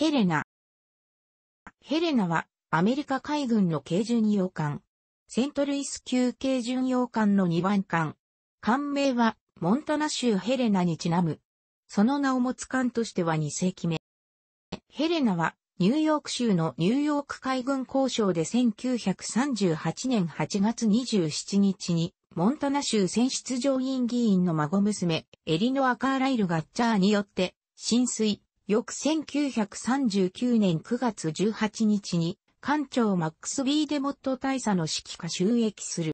ヘレナ。ヘレナは、アメリカ海軍の軽巡洋艦。セントルイス級軽巡洋艦の2番艦。艦名は、モンタナ州ヘレナにちなむ。その名を持つ艦としては2世紀目。ヘレナは、ニューヨーク州のニューヨーク海軍交渉で1938年8月27日に、モンタナ州選出上院議員の孫娘、エリノア・カーライル・ガッチャーによって、浸水、翌1939年9月18日に、艦長マックス・ビー・デモット大佐の指揮下収益する。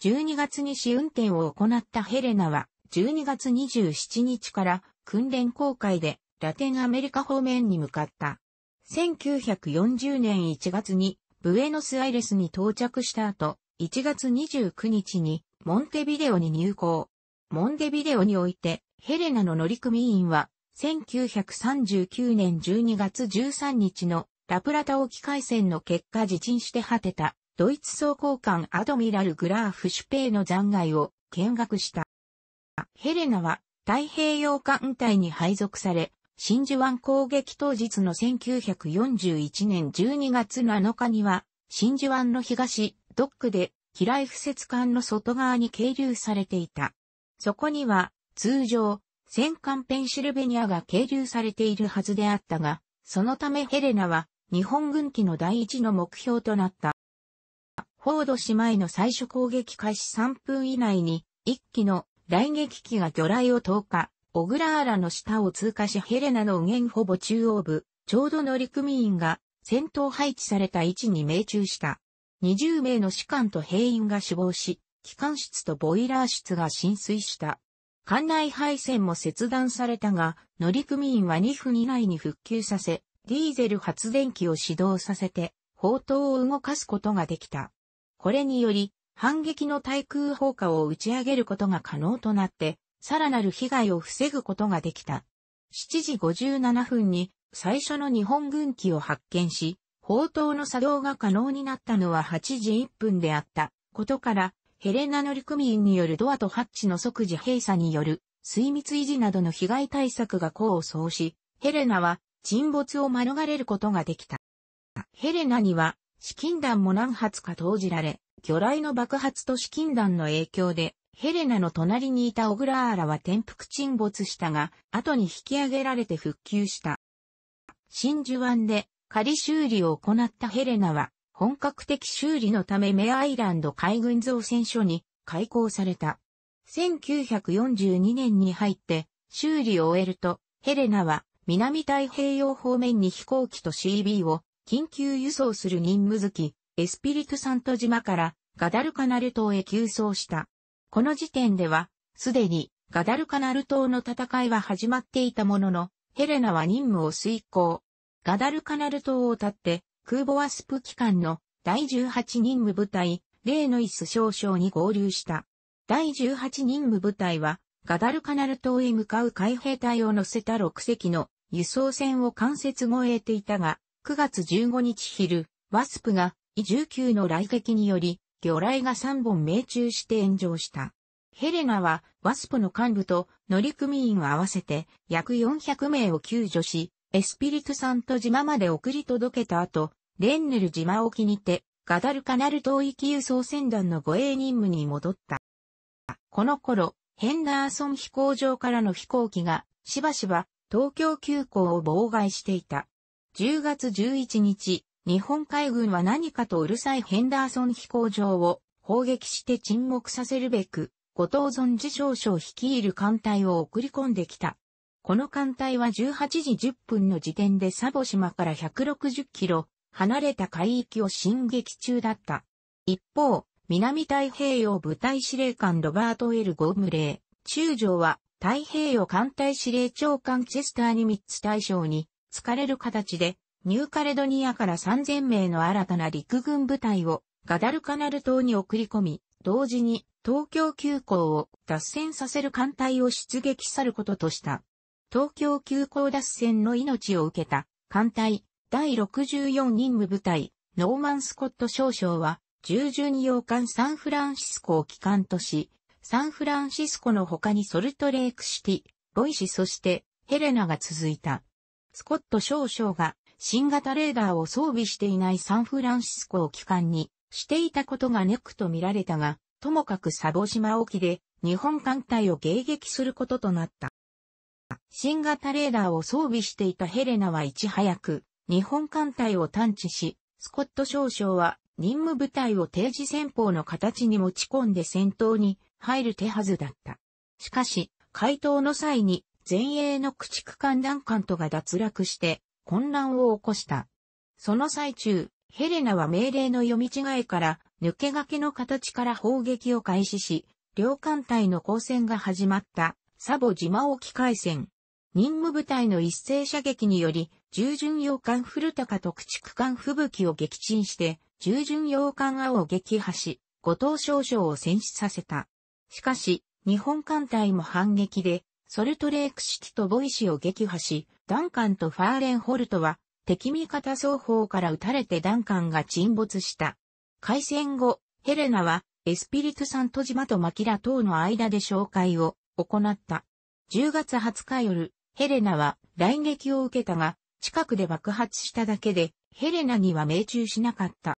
12月に試運転を行ったヘレナは、12月27日から訓練公開でラテンアメリカ方面に向かった。1940年1月にブエノスアイレスに到着した後、1月29日にモンテビデオに入港。モンテビデオにおいてヘレナの乗組員は1939年12月13日のラプラタ沖海戦の結果自沈して果てたドイツ総交艦アドミラル・グラーフ・シュペイの残骸を見学した。ヘレナは太平洋艦隊に配属され、真珠湾攻撃当日の1941年12月7日には、真珠湾の東、ドックで、機雷敷設艦の外側に係留されていた。そこには、通常、戦艦ペンシルベニアが係留されているはずであったが、そのためヘレナは日本軍機の第一の目標となった。フォード姉妹の最初攻撃開始3分以内に、1機の雷撃機が魚雷を投下、小倉原の下を通過しヘレナの右舷ほぼ中央部、ちょうど乗組員が戦闘配置された位置に命中した。20名の士官と兵員が死亡し、機関室とボイラー室が浸水した。艦内配線も切断されたが、乗組員は2分以内に復旧させ、ディーゼル発電機を始動させて、砲塔を動かすことができた。これにより、反撃の対空砲火を打ち上げることが可能となって、さらなる被害を防ぐことができた。7時57分に最初の日本軍機を発見し、砲塔の作動が可能になったのは8時1分であったことから、ヘレナ乗組員によるドアとハッチの即時閉鎖による水密維持などの被害対策が功を奏し、ヘレナは沈没を免れることができた。ヘレナには資金弾も何発か投じられ、魚雷の爆発と資金弾の影響で、ヘレナの隣にいたオグラーラは転覆沈没したが、後に引き上げられて復旧した。真珠湾で仮修理を行ったヘレナは、本格的修理のためメアイランド海軍造船所に開港された。1942年に入って修理を終えると、ヘレナは南太平洋方面に飛行機と CB を緊急輸送する任務付き、エスピリトサント島からガダルカナル島へ急走した。この時点では、すでにガダルカナル島の戦いは始まっていたものの、ヘレナは任務を遂行。ガダルカナル島を立って、空母ワスプ機関の第18任務部隊、レーノイス少将に合流した。第18任務部隊は、ガダルカナル島へ向かう海兵隊を乗せた6隻の輸送船を関節越えていたが、9月15日昼、ワスプが、イ19の雷撃により、魚雷が3本命中して炎上した。ヘレナは、ワスプの幹部と乗組員を合わせて約400名を救助し、エスピリトサント島まで送り届けた後、レンネル島沖にて、ガダルカナル島域輸送船団の護衛任務に戻った。この頃、ヘンダーソン飛行場からの飛行機が、しばしば、東京急行を妨害していた。10月11日、日本海軍は何かとうるさいヘンダーソン飛行場を砲撃して沈黙させるべく、後藤存事少将率いる艦隊を送り込んできた。この艦隊は18時10分の時点でサボ島から160キロ離れた海域を進撃中だった。一方、南太平洋部隊司令官ロバート・エル・ゴムレー、中将は太平洋艦隊司令長官チェスターニミッツ大将に疲れる形でニューカレドニアから3000名の新たな陸軍部隊をガダルカナル島に送り込み、同時に東京急行を脱線させる艦隊を出撃さることとした。東京急行脱線の命を受けた、艦隊、第64任務部隊、ノーマン・スコット少将は、従順洋艦サンフランシスコを機関とし、サンフランシスコの他にソルトレークシティ、ボイシそしてヘレナが続いた。スコット少将が新型レーダーを装備していないサンフランシスコを機関にしていたことがネックと見られたが、ともかくサボ島沖で日本艦隊を迎撃することとなった。新型レーダーを装備していたヘレナはいち早く、日本艦隊を探知し、スコット少将は任務部隊を定時戦法の形に持ち込んで戦闘に入る手はずだった。しかし、回答の際に前衛の駆逐艦弾艦とが脱落して混乱を起こした。その最中、ヘレナは命令の読み違いから抜け駆けの形から砲撃を開始し、両艦隊の交戦が始まったサボ島沖海戦。任務部隊の一斉射撃により、従順洋艦古高特逐艦吹雪を撃沈して、従順洋艦青を撃破し、後藤少将を戦死させた。しかし、日本艦隊も反撃で、ソルトレーク式とボイシを撃破し、ダンカンとファーレンホルトは、敵味方双方から撃たれてダンカンが沈没した。開戦後、ヘレナは、エスピリトサント島とマキラ島の間で紹介を行った。10月20日夜、ヘレナは雷撃を受けたが、近くで爆発しただけで、ヘレナには命中しなかった。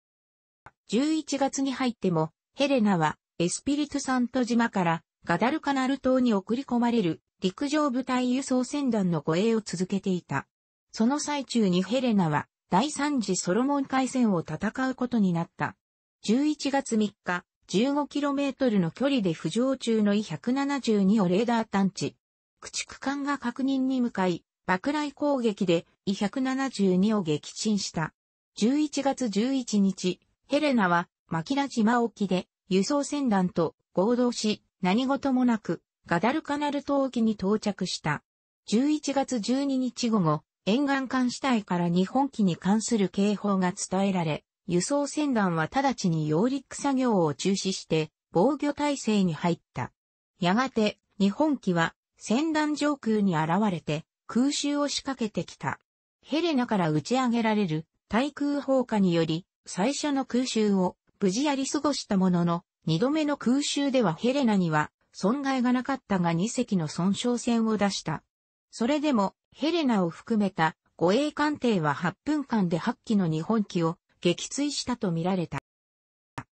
11月に入っても、ヘレナはエスピリトサント島からガダルカナル島に送り込まれる陸上部隊輸送船団の護衛を続けていた。その最中にヘレナは第3次ソロモン海戦を戦うことになった。11月3日、15km の距離で浮上中の E172 をレーダー探知。駆逐艦が確認に向かい、爆雷攻撃で E172 を撃沈した。11月11日、ヘレナは、マキラ島沖で、輸送船団と合同し、何事もなく、ガダルカナル島沖に到着した。11月12日午後、沿岸艦主体から日本機に関する警報が伝えられ、輸送船団は直ちに揚陸作業を中止して、防御体制に入った。やがて、日本機は船団上空に現れて空襲を仕掛けてきた。ヘレナから打ち上げられる対空砲火により最初の空襲を無事やり過ごしたものの、二度目の空襲ではヘレナには損害がなかったが2隻の損傷船を出した。それでもヘレナを含めた護衛艦艇は8分間で8機の日本機を撃墜したとみられた。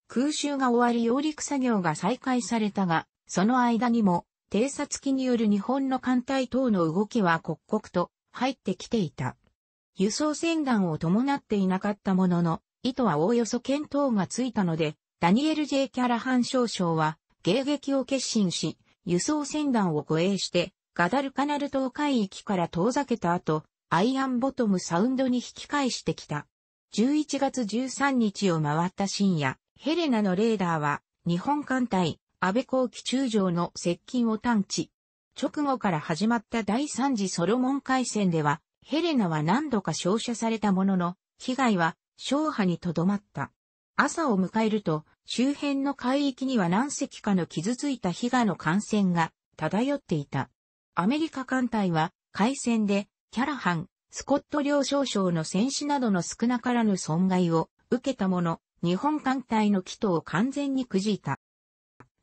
空襲が終わり揚陸作業が再開されたが、その間にも偵察機による日本の艦隊等の動きは刻々と入ってきていた。輸送船団を伴っていなかったものの、意図はおおよそ見当がついたので、ダニエル・ J・ キャラハン少将は、迎撃を決心し、輸送船団を護衛して、ガダルカナル島海域から遠ざけた後、アイアンボトムサウンドに引き返してきた。11月13日を回った深夜、ヘレナのレーダーは、日本艦隊、安倍後期中将の接近を探知。直後から始まった第三次ソロモン海戦では、ヘレナは何度か照射されたものの、被害は小波にとどまった。朝を迎えると、周辺の海域には何隻かの傷ついた被害の感染が漂っていた。アメリカ艦隊は海戦でキャラハン、スコット領少将の戦死などの少なからぬ損害を受けたもの、日本艦隊の機頭を完全にくじいた。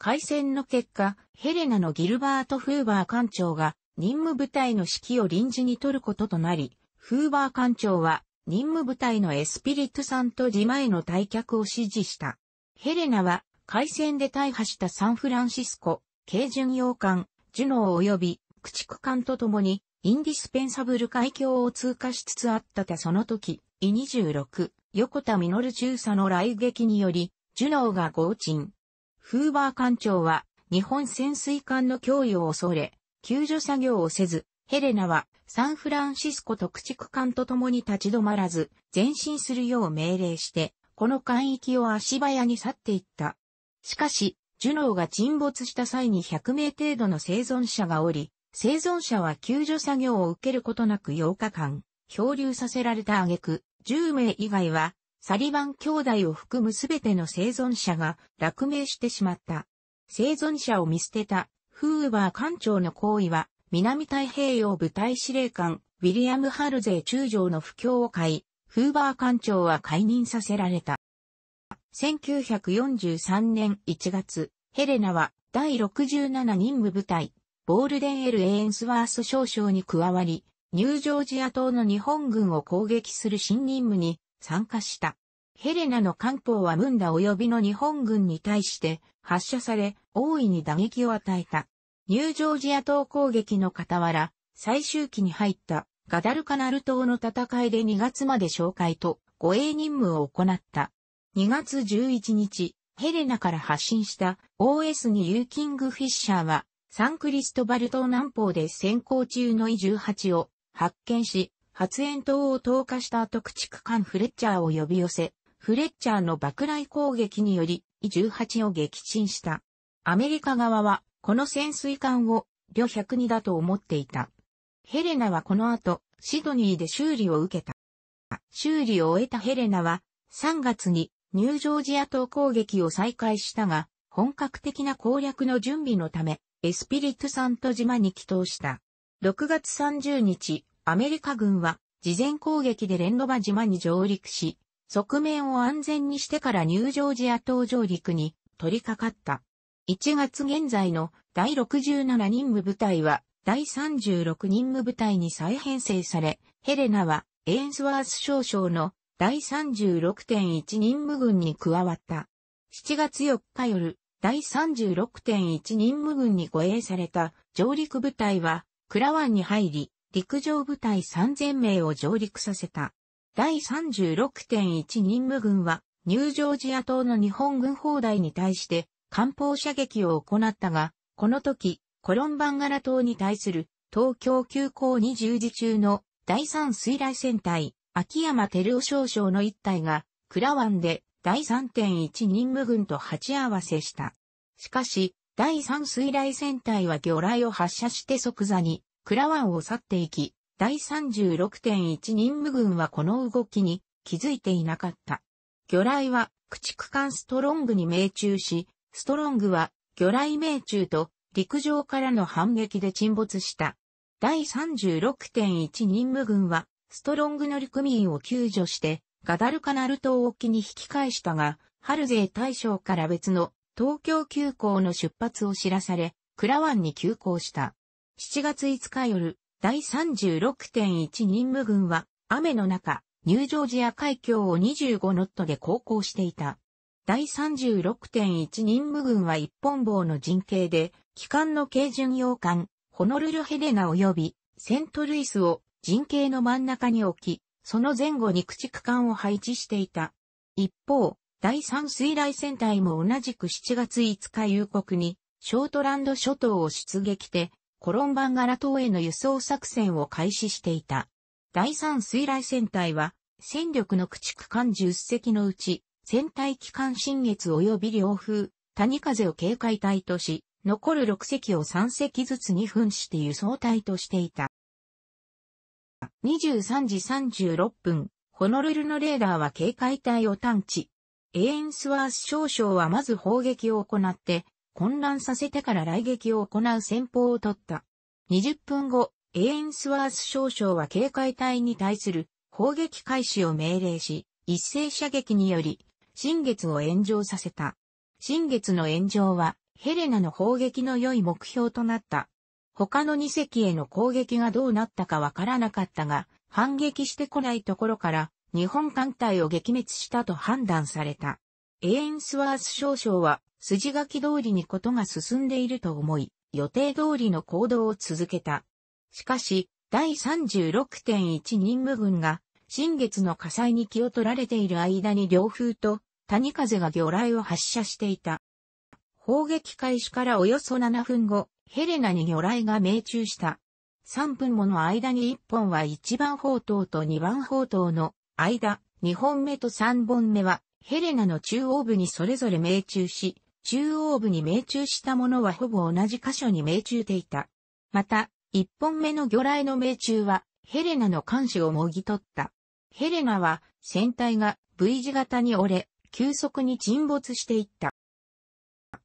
海戦の結果、ヘレナのギルバート・フーバー艦長が任務部隊の指揮を臨時に取ることとなり、フーバー艦長は任務部隊のエスピリットさんと自前の退却を指示した。ヘレナは海戦で大破したサンフランシスコ、軽巡洋艦、ジュノー及び駆逐艦と共にインディスペンサブル海峡を通過しつつあったたその時、イ2 6横田実中佐の来撃により、ジュノーが合沈。フーバー艦長は日本潜水艦の脅威を恐れ、救助作業をせず、ヘレナはサンフランシスコ特地区艦と共に立ち止まらず、前進するよう命令して、この艦域を足早に去っていった。しかし、ジュノーが沈没した際に100名程度の生存者がおり、生存者は救助作業を受けることなく8日間、漂流させられた挙句、10名以外はサリバン兄弟を含むすべての生存者が落命してしまった。生存者を見捨てたフーバー艦長の行為は南太平洋部隊司令官ウィリアム・ハルゼー中将の不況を買い、フーバー艦長は解任させられた。1943年1月、ヘレナは第67任務部隊、ボールデン・エル・エーンスワース少将に加わり、ニュージョージア島の日本軍を攻撃する新任務に参加した。ヘレナの艦砲はムンダ及びの日本軍に対して発射され、大いに打撃を与えた。ニュージョージア島攻撃の傍ら、最終期に入ったガダルカナル島の戦いで2月まで紹介と護衛任務を行った。2月11日、ヘレナから発信した o s にユーキングフィッシャーは、サンクリストバル島南方で先行中のイ18を発見し、発煙筒を投下した後駆逐艦フレッチャーを呼び寄せ、フレッチャーの爆雷攻撃により、E18 を撃沈した。アメリカ側は、この潜水艦を、旅102だと思っていた。ヘレナはこの後、シドニーで修理を受けた。修理を終えたヘレナは、3月にニュージョージア島攻撃を再開したが、本格的な攻略の準備のため、エスピリットサント島に帰投した。6月30日、アメリカ軍は事前攻撃でレンドバ島に上陸し、側面を安全にしてからニュージョージア島上陸に取り掛かった。1月現在の第67任務部隊は第36任務部隊に再編成され、ヘレナはエーンスワース少将の第36.1任務軍に加わった。7月4日夜、第36.1任務軍に護衛された上陸部隊は、クラワンに入り、陸上部隊3000名を上陸させた。第36.1任務軍は、ニュージョージア島の日本軍砲台に対して、艦砲射撃を行ったが、この時、コロンバンガラ島に対する東京急行に従事中の第3水雷戦隊、秋山照夫少将の一隊が、クラワンで第3.1任務軍と鉢合わせした。しかし、第3水雷戦隊は魚雷を発射して即座にクラワンを去っていき、第36.1任務軍はこの動きに気づいていなかった。魚雷は駆逐艦ストロングに命中し、ストロングは魚雷命中と陸上からの反撃で沈没した。第36.1任務軍はストロング乗組員を救助してガダルカナル島沖に引き返したが、ハルゼー大将から別の東京急行の出発を知らされ、クラワンに急行した。7月5日夜、第36.1任務軍は、雨の中、ニュージョージア海峡を25ノットで航行していた。第36.1任務軍は一本棒の陣形で、機関の軽巡洋艦、ホノルルヘデナ及び、セントルイスを陣形の真ん中に置き、その前後に駆逐艦を配置していた。一方、第3水雷戦隊も同じく7月5日夕刻に、ショートランド諸島を出撃で、コロンバンガラ島への輸送作戦を開始していた。第3水雷戦隊は、戦力の駆逐艦10隻のうち、戦隊機関新月及び両風、谷風を警戒隊とし、残る6隻を3隻ずつに分して輸送隊としていた。23時36分、ホノルルのレーダーは警戒隊を探知。エーンスワース少将はまず砲撃を行って、混乱させてから来撃を行う戦法を取った。20分後、エインスワース少将は警戒隊に対する砲撃開始を命令し、一斉射撃により、新月を炎上させた。新月の炎上は、ヘレナの砲撃の良い目標となった。他の2隻への攻撃がどうなったかわからなかったが、反撃してこないところから、日本艦隊を撃滅したと判断された。エエンスワース少将は筋書き通りにことが進んでいると思い、予定通りの行動を続けた。しかし、第36.1任務軍が、新月の火災に気を取られている間に両風と谷風が魚雷を発射していた。砲撃開始からおよそ7分後、ヘレナに魚雷が命中した。3分もの間に1本は1番砲塔と2番砲塔の間、2本目と3本目はヘレナの中央部にそれぞれ命中し、中央部に命中したものはほぼ同じ箇所に命中ていた。また、一本目の魚雷の命中は、ヘレナの監視をもぎ取った。ヘレナは、船体が V 字型に折れ、急速に沈没していった。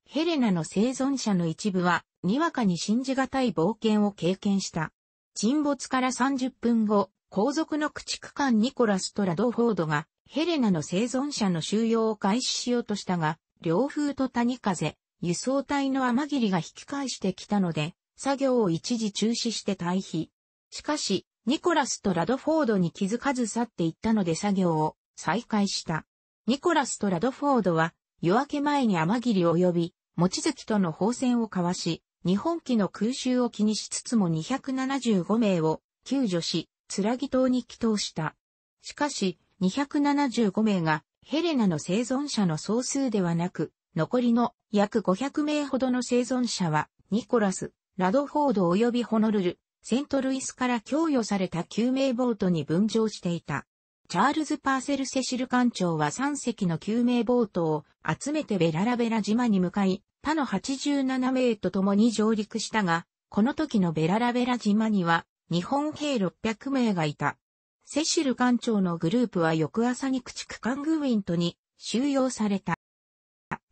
ヘレナの生存者の一部は、にわかに信じがたい冒険を経験した。沈没から30分後、皇族の駆逐艦ニコラス・トラドフォードが、ヘレナの生存者の収容を開始しようとしたが、両風と谷風、輸送隊の雨霧が引き返してきたので、作業を一時中止して退避。しかし、ニコラスとラドフォードに気づかず去っていったので作業を再開した。ニコラスとラドフォードは夜明け前に天霧を呼び、望月との砲戦を交わし、日本機の空襲を気にしつつも275名を救助し、つらぎ島に帰島した。しかし、275名がヘレナの生存者の総数ではなく、残りの約500名ほどの生存者は、ニコラス、ラドフォード及びホノルル、セントルイスから供与された救命ボートに分乗していた。チャールズ・パーセル・セシル艦長は3隻の救命ボートを集めてベララベラ島に向かい、他の87名と共に上陸したが、この時のベララベラ島には日本兵600名がいた。セシル艦長のグループは翌朝に駆逐艦グウィントに収容された。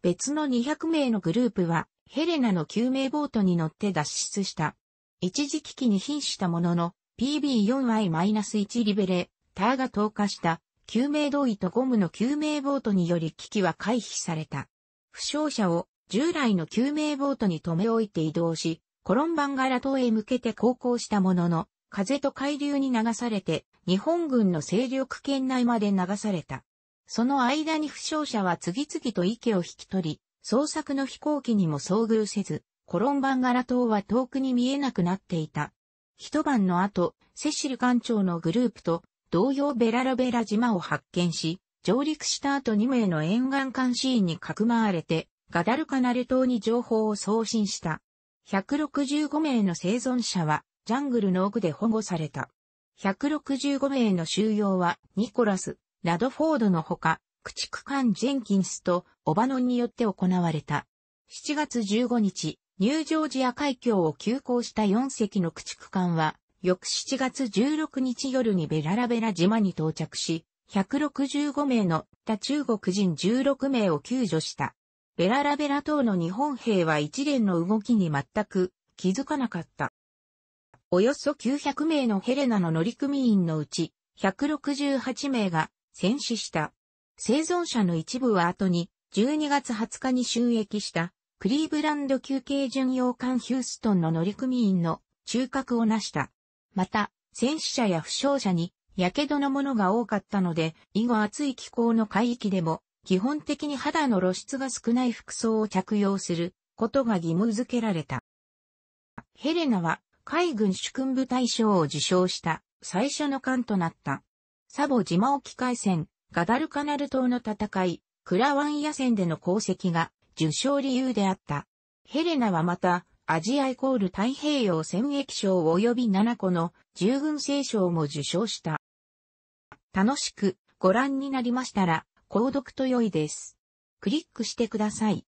別の200名のグループはヘレナの救命ボートに乗って脱出した。一時危機に瀕したものの PB4I-1 リベレーターが投下した救命胴衣とゴムの救命ボートにより危機は回避された。負傷者を従来の救命ボートに留め置いて移動し、コロンバンガラ島へ向けて航行したものの、風と海流に流されて、日本軍の勢力圏内まで流された。その間に負傷者は次々と池を引き取り、捜索の飛行機にも遭遇せず、コロンバンガラ島は遠くに見えなくなっていた。一晩の後、セシル艦長のグループと、同様ベラロベラ島を発見し、上陸した後2名の沿岸監視員にかくまわれて、ガダルカナル島に情報を送信した。165名の生存者は、ジャングルの奥で保護された。165名の収容は、ニコラス、ラドフォードのほか、駆逐艦ジェンキンスとオバノンによって行われた。7月15日、ニュージョージア海峡を急行した4隻の駆逐艦は、翌7月16日夜にベララベラ島に到着し、165名の他中国人16名を救助した。ベララベラ等の日本兵は一連の動きに全く気づかなかった。およそ900名のヘレナの乗組員のうち、168名が戦死した。生存者の一部は後に、12月20日に収益した、クリーブランド休憩巡洋艦ヒューストンの乗組員の中核を成した。また、戦死者や負傷者に、火傷のものが多かったので、以後暑い気候の海域でも、基本的に肌の露出が少ない服装を着用することが義務付けられた。ヘレナは海軍主君部大賞を受賞した最初の艦となった。サボ島沖海戦、ガダルカナル島の戦い、クラワン野戦での功績が受賞理由であった。ヘレナはまた、アジアイコール太平洋戦役賞及び7個の従軍聖賞も受賞した。楽しくご覧になりましたら、購読と良いです。クリックしてください。